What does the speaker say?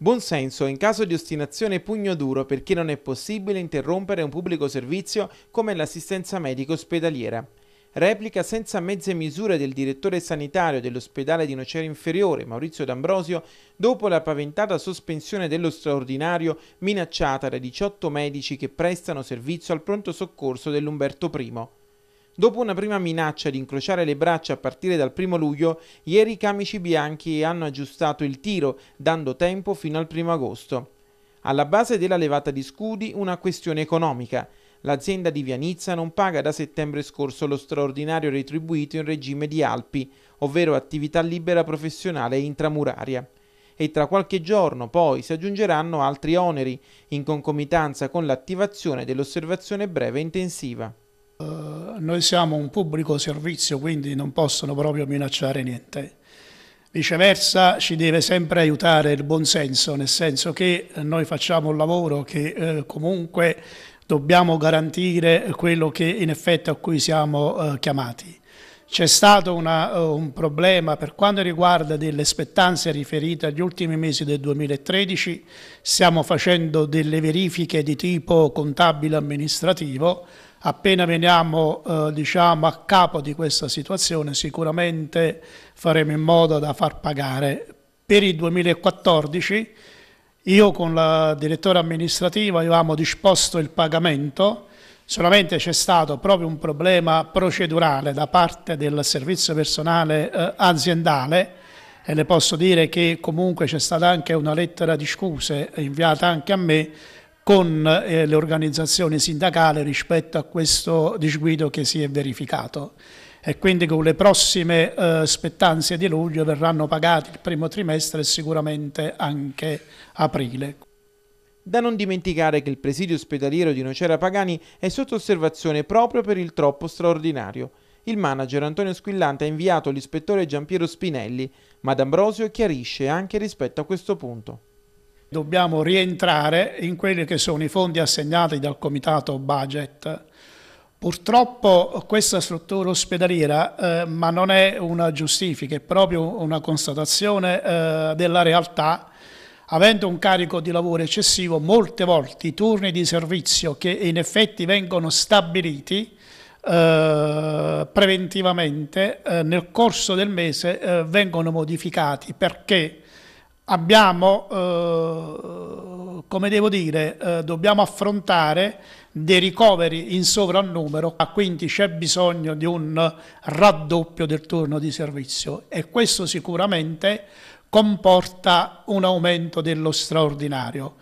Buon senso, in caso di ostinazione pugno duro perché non è possibile interrompere un pubblico servizio come l'assistenza medico ospedaliera. Replica senza mezze misure del direttore sanitario dell'ospedale di Nocera Inferiore, Maurizio D'Ambrosio, dopo la paventata sospensione dello straordinario minacciata dai 18 medici che prestano servizio al pronto soccorso dell'Umberto I. Dopo una prima minaccia di incrociare le braccia a partire dal primo luglio, ieri i camici bianchi hanno aggiustato il tiro, dando tempo fino al primo agosto. Alla base della levata di scudi una questione economica. L'azienda di Vianizza non paga da settembre scorso lo straordinario retribuito in regime di Alpi, ovvero attività libera professionale e intramuraria e tra qualche giorno poi si aggiungeranno altri oneri in concomitanza con l'attivazione dell'osservazione breve intensiva. Eh, noi siamo un pubblico servizio, quindi non possono proprio minacciare niente. Viceversa ci deve sempre aiutare il buon senso, nel senso che noi facciamo un lavoro che eh, comunque dobbiamo garantire quello che in effetti a cui siamo eh, chiamati. C'è stato una, eh, un problema per quanto riguarda delle spettanze riferite agli ultimi mesi del 2013, stiamo facendo delle verifiche di tipo contabile amministrativo, appena veniamo eh, diciamo, a capo di questa situazione sicuramente faremo in modo da far pagare. Per il 2014 io con la direttore amministrativa avevamo disposto il pagamento Solamente c'è stato proprio un problema procedurale da parte del servizio personale eh, aziendale e le posso dire che comunque c'è stata anche una lettera di scuse inviata anche a me con eh, le organizzazioni sindacali rispetto a questo disguido che si è verificato e quindi con le prossime eh, spettanze di luglio verranno pagati il primo trimestre e sicuramente anche aprile. Da non dimenticare che il presidio ospedaliero di Nocera Pagani è sotto osservazione proprio per il troppo straordinario. Il manager Antonio Squillante ha inviato l'ispettore Giampiero Spinelli, ma D'Ambrosio chiarisce anche rispetto a questo punto. Dobbiamo rientrare in quelli che sono i fondi assegnati dal comitato budget. Purtroppo questa struttura ospedaliera, eh, ma non è una giustifica, è proprio una constatazione eh, della realtà, avendo un carico di lavoro eccessivo, molte volte i turni di servizio che in effetti vengono stabiliti eh, preventivamente eh, nel corso del mese eh, vengono modificati perché abbiamo, come devo dire, dobbiamo affrontare dei ricoveri in sovrannumero, quindi c'è bisogno di un raddoppio del turno di servizio e questo sicuramente comporta un aumento dello straordinario.